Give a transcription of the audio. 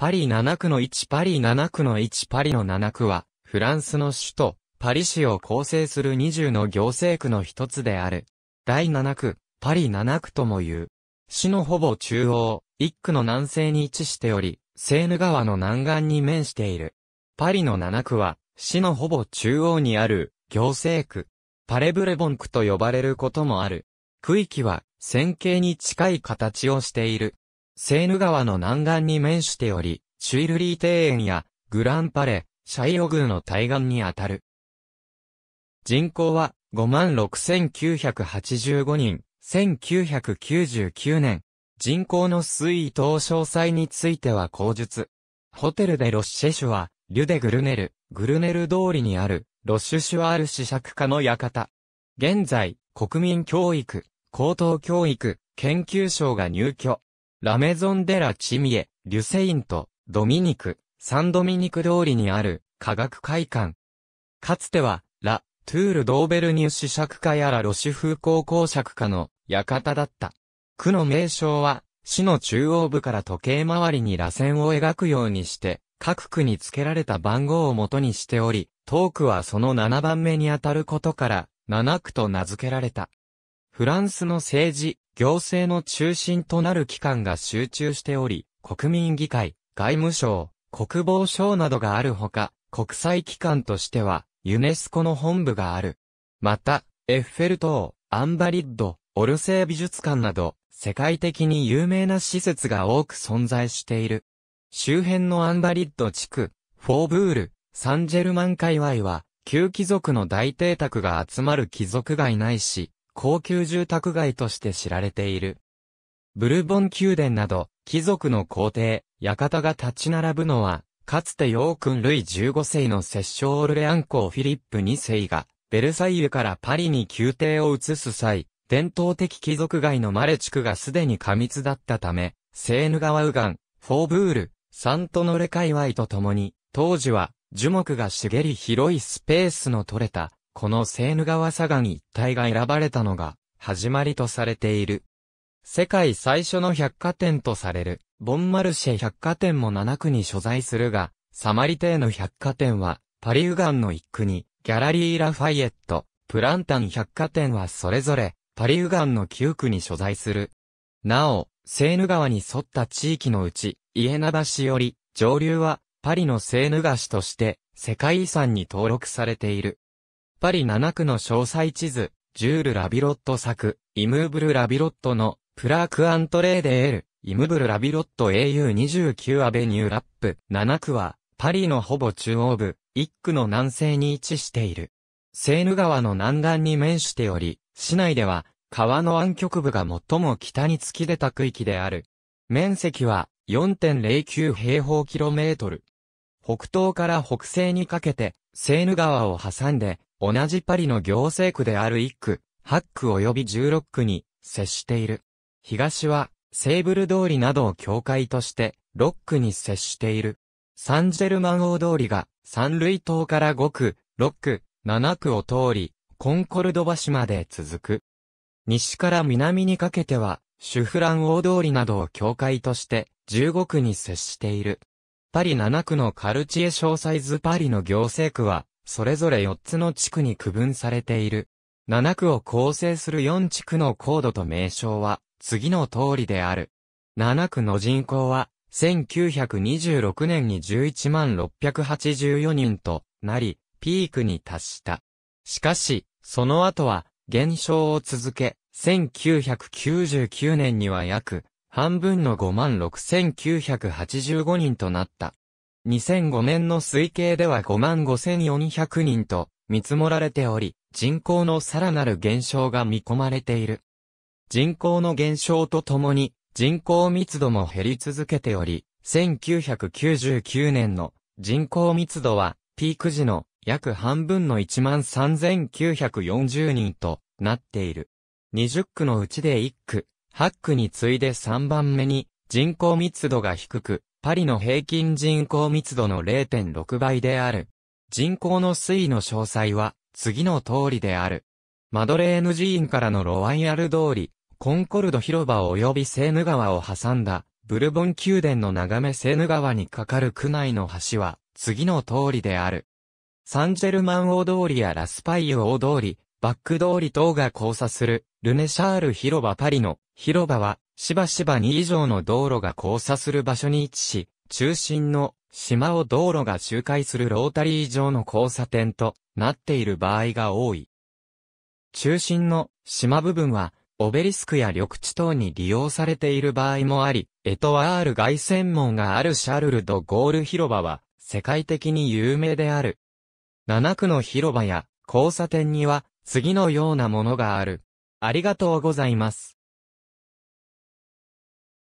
パリ7区の1パリ7区の1パリの7区は、フランスの首都、パリ市を構成する20の行政区の一つである。第7区、パリ7区とも言う。市のほぼ中央、1区の南西に位置しており、セーヌ川の南岸に面している。パリの7区は、市のほぼ中央にある、行政区。パレブレボン区と呼ばれることもある。区域は、線形に近い形をしている。セーヌ川の南岸に面しており、シュイルリー庭園やグランパレ、シャイオグーの対岸にあたる。人口は56,985人、1999年。人口の推移等詳細については口述。ホテルでロッシェシュは、リュデ・グルネル、グルネル通りにある、ロッシュシュアール試釈家の館。現在、国民教育、高等教育、研究省が入居。ラメゾンデラ・チミエ、リュセインと、ドミニク、サンドミニク通りにある、科学会館。かつては、ラ・トゥール・ドーベルニュ子爵家やらロシフー光公爵家の館だった。区の名称は、市の中央部から時計回りに螺旋を描くようにして、各区に付けられた番号を元にしており、ークはその7番目にあたることから、7区と名付けられた。フランスの政治、行政の中心となる機関が集中しており、国民議会、外務省、国防省などがあるほか、国際機関としては、ユネスコの本部がある。また、エッフェル塔、アンバリッド、オルセー美術館など、世界的に有名な施設が多く存在している。周辺のアンバリッド地区、フォーブール、サンジェルマン界隈は、旧貴族の大邸宅が集まる貴族街ないし、高級住宅街として知られている。ブルボン宮殿など、貴族の皇帝、館が立ち並ぶのは、かつてヨークン・ルイ15世の摂政オルレアン公フィリップ2世が、ベルサイユからパリに宮廷を移す際、伝統的貴族街のマレ地区がすでに過密だったため、セーヌ川右岸、フォーブール、サントノレ界隈とともに、当時は樹木が茂り広いスペースの取れたこのセーヌ川相模一帯が選ばれたのが、始まりとされている。世界最初の百貨店とされる、ボンマルシェ百貨店も7区に所在するが、サマリテーヌ百貨店は、パリウガンの1区に、ギャラリー・ラファイエット、プランタン百貨店はそれぞれ、パリウガンの9区に所在する。なお、セーヌ川に沿った地域のうち、イエナ橋より、上流は、パリのセーヌ川市として、世界遺産に登録されている。パリ7区の詳細地図、ジュール・ラビロット作、イムーブル・ラビロットの、プラーク・アントレーデエル、イムブル・ラビロット AU29 アベニューラップ、7区は、パリのほぼ中央部、1区の南西に位置している。セーヌ川の南岸に面しており、市内では、川の湾曲部が最も北に突き出た区域である。面積は4.09平方キロメートル。北東から北西にかけて、セーヌ川を挟んで、同じパリの行政区である1区、8区及び16区に接している。東は、セーブル通りなどを境界として、6区に接している。サンジェルマン大通りが、三類島から5区、6区、7区を通り、コンコルド橋まで続く。西から南にかけては、シュフラン大通りなどを境界として、15区に接している。パリ7区のカルチエ小サイズパリの行政区は、それぞれ4つの地区に区分されている。7区を構成する4地区の高度と名称は、次の通りである。7区の人口は、1926年に11万684人となり、ピークに達した。しかし、その後は、減少を続け、1999年には約、半分の5万6985人となった。2005年の推計では55,400人と見積もられており、人口のさらなる減少が見込まれている。人口の減少とともに、人口密度も減り続けており、1999年の人口密度は、ピーク時の約半分の13,940人となっている。20区のうちで1区、8区に次いで3番目に人口密度が低く、パリの平均人口密度の0.6倍である。人口の推移の詳細は、次の通りである。マドレーヌ寺院からのロワイヤル通り、コンコルド広場及びセーヌ川を挟んだ、ブルボン宮殿の眺めセーヌ川に架かる区内の橋は、次の通りである。サンジェルマン大通りやラスパイユ大通り、バック通り等が交差するルネシャール広場パリの広場は、しばしば2以上の道路が交差する場所に位置し、中心の島を道路が周回するロータリー上の交差点となっている場合が多い。中心の島部分は、オベリスクや緑地等に利用されている場合もあり、エトワール外線門があるシャルル・ド・ゴール広場は、世界的に有名である。7区の広場や交差点には、次のようなものがある。ありがとうございます。